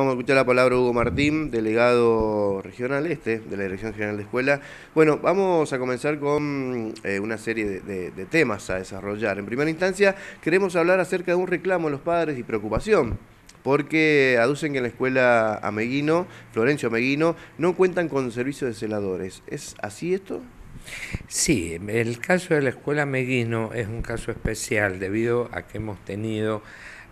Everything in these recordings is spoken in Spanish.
Vamos a escuchar la palabra Hugo Martín, delegado regional este de la Dirección General de Escuela. Bueno, vamos a comenzar con eh, una serie de, temas a desarrollar. En primera instancia, queremos hablar acerca de un reclamo de los padres y preocupación, porque aducen que en la escuela Ameguino, Florencio Ameguino, no cuentan con servicios de celadores. ¿Es así esto? Sí, el caso de la escuela Ameguino es un caso especial debido a que hemos tenido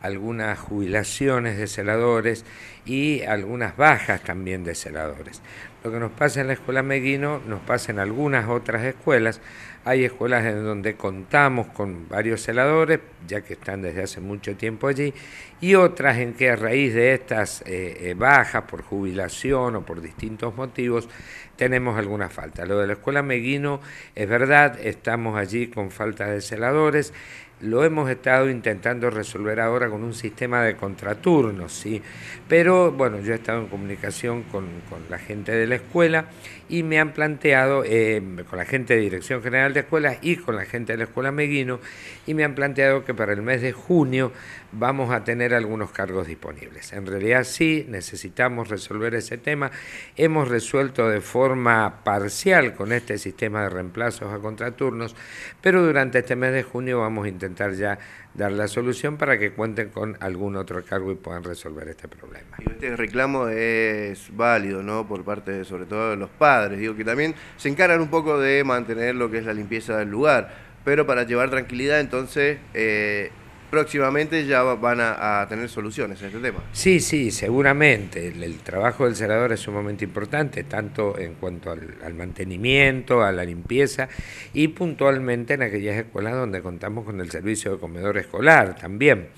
algunas jubilaciones de celadores y algunas bajas también de celadores. Lo que nos pasa en la escuela Meguino nos pasa en algunas otras escuelas. Hay escuelas en donde contamos con varios celadores, ya que están desde hace mucho tiempo allí, y otras en que a raíz de estas eh, eh, bajas por jubilación o por distintos motivos tenemos alguna falta. Lo de la escuela Meguino es verdad, estamos allí con falta de celadores lo hemos estado intentando resolver ahora con un sistema de contraturnos, ¿sí? Pero bueno, yo he estado en comunicación con, la gente de la escuela y me han planteado, eh, con la gente de Dirección General de Escuelas y con la gente de la Escuela Meguino, y me han planteado que para el mes de junio vamos a tener algunos cargos disponibles. En realidad sí, necesitamos resolver ese tema. Hemos resuelto de forma parcial con este sistema de reemplazos a contraturnos, pero durante este mes de junio vamos a intentar intentar ya dar la solución para que cuenten con algún otro cargo y puedan resolver este problema. este reclamo es válido, ¿no? Por parte, sobre todo, de los padres, digo, que también se encaran un poco de mantener lo que es la limpieza del lugar, pero para llevar tranquilidad, entonces, eh, próximamente ya van a, tener soluciones en este tema. Sí, sí, seguramente. El, trabajo del cerador es sumamente importante, tanto en cuanto al, mantenimiento, a la limpieza y puntualmente en aquellas escuelas donde contamos con el servicio de comedor escolar también.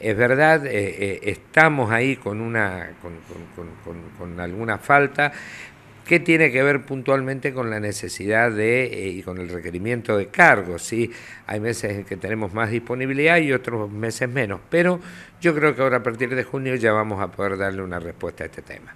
Es verdad, eh, eh, estamos ahí con, una, con alguna falta, que tiene que ver puntualmente con la necesidad de eh, y con el requerimiento de cargos. ¿sí? Hay meses en que tenemos más disponibilidad y otros meses menos, pero yo creo que ahora a partir de junio ya vamos a poder darle una respuesta a este tema.